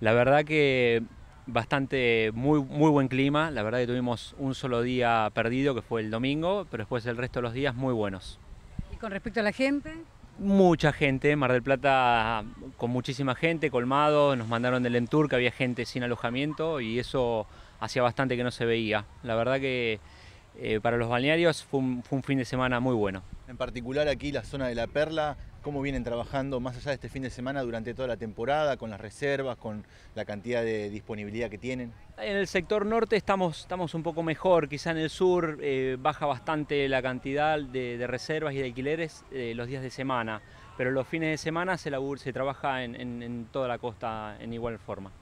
La verdad que bastante, muy, muy buen clima. La verdad que tuvimos un solo día perdido, que fue el domingo, pero después el resto de los días muy buenos. ¿Y con respecto a la gente? Mucha gente, Mar del Plata con muchísima gente, colmado, nos mandaron del lentur que había gente sin alojamiento y eso hacía bastante que no se veía. La verdad que eh, para los balnearios fue un fin de semana muy bueno. En particular aquí la zona de La Perla cómo vienen trabajando más allá de este fin de semana durante toda la temporada, con las reservas, con la cantidad de disponibilidad que tienen. En el sector norte estamos, estamos un poco mejor, quizá en el sur eh, baja bastante la cantidad de, reservas y de alquileres eh, los días de semana, pero los fines de semana se, se trabaja en, toda la costa en igual forma.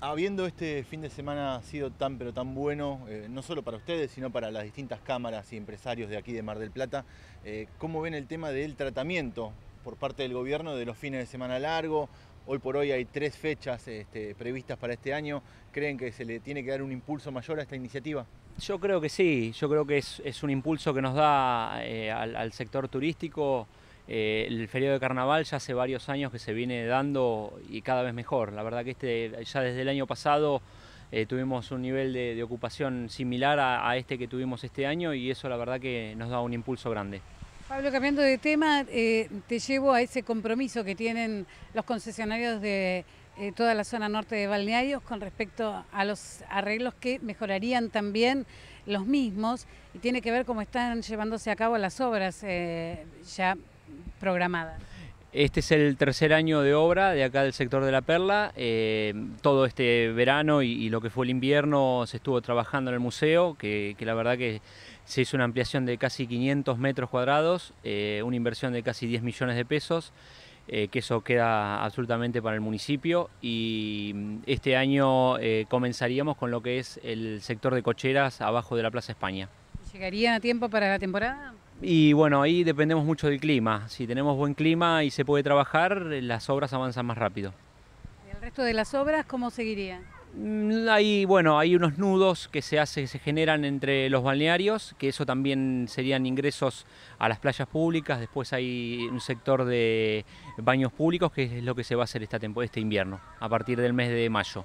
Habiendo este fin de semana sido tan pero tan bueno, eh, no solo para ustedes, sino para las distintas cámaras y empresarios de aquí de Mar del Plata, ¿cómo ven el tema del tratamiento por parte del gobierno de los fines de semana largo. Hoy por hoy hay tres fechas este, previstas para este año. ¿Creen que se le tiene que dar un impulso mayor a esta iniciativa? Yo creo que sí, yo creo que es, un impulso que nos da eh, al, sector turístico. Eh, el feriado de carnaval ya hace varios años que se viene dando y cada vez mejor. La verdad que este, ya desde el año pasado eh, tuvimos un nivel de, ocupación similar a este que tuvimos este año y eso la verdad que nos da un impulso grande. Pablo, cambiando de tema, eh, te llevo a ese compromiso que tienen los concesionarios de eh, toda la zona norte de Balnearios con respecto a los arreglos que mejorarían también los mismos y tiene que ver cómo están llevándose a cabo las obras eh, ya programadas. Este es el tercer año de obra de acá del sector de La Perla. Eh, todo este verano y, lo que fue el invierno se estuvo trabajando en el museo, que, la verdad que se hizo una ampliación de casi 500 metros cuadrados, eh, una inversión de casi 10 millones de pesos, eh, que eso queda absolutamente para el municipio. Y mm, este año comenzaríamos con lo que es el sector de cocheras abajo de la Plaza España. ¿Llegaría a tiempo para la temporada? Y bueno, ahí dependemos mucho del clima. Si tenemos buen clima y se puede trabajar, las obras avanzan más rápido. ¿Y el resto de las obras cómo seguirían? Mm, hay, bueno, hay unos nudos que se, hace, se generan entre los balnearios, que eso también serían ingresos a las playas públicas. Después hay un sector de baños públicos, que es lo que se va a hacer esta, este invierno, a partir del mes de mayo.